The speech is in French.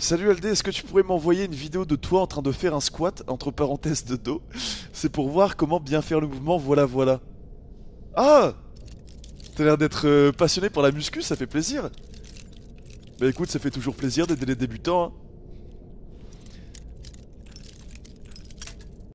Salut Aldé, est-ce que tu pourrais m'envoyer une vidéo de toi en train de faire un squat, entre parenthèses de dos C'est pour voir comment bien faire le mouvement, voilà voilà. Ah T'as l'air d'être euh, passionné par la muscu, ça fait plaisir Bah écoute, ça fait toujours plaisir d'aider les débutants, hein.